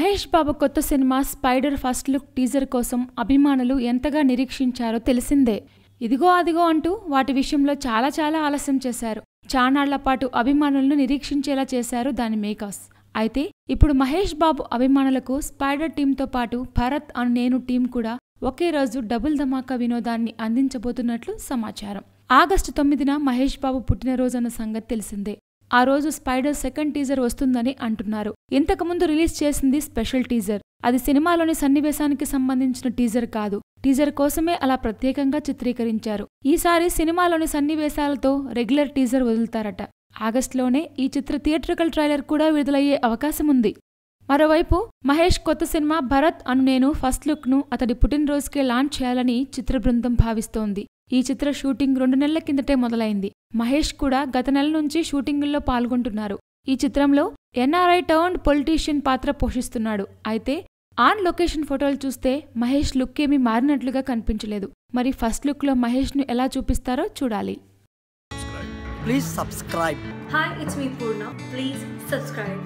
మహేష్ బాబు కొత్త సినిమా Spyder first look teaser కోసం అభిమానులు ఎంతగా నిరీక్షించారో తెలిసిందే ఇదిగో అదిగో అంటూ వాటి విషయంలో చాలా చాలా ఆలస్యం చేశారు చానాళ్ల పాటు అభిమానులను నిరీక్షించేలా చేశారు దాని మేకర్స్ అయితే ఇప్పుడు మహేష్ బాబు అభిమానులకు స్పైడర్ టీంతో పాటు భరత్ అండ్ నేను టీం కూడా ఒకే రోజు డబుల్ ధమాకా వినోదాన్ని అందించబోతున్నట్లు సమాచారం ఆగస్టు తొమ్మిదిన మహేష్ బాబు పుట్టినరోజు అన్న సంగతి తెలిసిందే ఆ రోజు స్పైడర్ సెకండ్ టీజర్ వస్తుందని అంటున్నారు ఇంతకుముందు రిలీజ్ చేసింది స్పెషల్ టీజర్ అది సినిమాలోని సన్నివేశానికి సంబంధించిన టీజర్ కాదు టీజర్ కోసమే అలా ప్రత్యేకంగా చిత్రీకరించారు ఈసారి సినిమాలోని సన్నివేశాలతో రెగ్యులర్ టీజర్ వదులుతారట ఆగస్టులోనే ఈ చిత్ర థియేట్రికల్ ట్రైలర్ కూడా విడుదలయ్యే అవకాశం ఉంది మరోవైపు మహేష్ కొత్త సినిమా భరత్ అను నేను ఫస్ట్ లుక్ను అతడి పుట్టినరోజుకే లాంచ్ చేయాలని చిత్ర బృందం భావిస్తోంది ఈ చిత్ర షూటింగ్ రెండు నెలల కిందటే మొదలైంది మహేష్ కూడా గత నెల నుంచి షూటింగుల్లో పాల్గొంటున్నారు ఈ చిత్రంలో ఎన్ఆర్ఐ టర్న్ పొలిటీషియన్ పాత్ర పోషిస్తున్నాడు అయితే ఆన్ లొకేషన్ ఫోటోలు చూస్తే మహేష్ లుక్ ఏమీ మారినట్లుగా కనిపించలేదు మరి ఫస్ట్ లుక్ లో మహేష్ ను ఎలా చూపిస్తారో చూడాలి please subscribe hi it's me Poorna please subscribe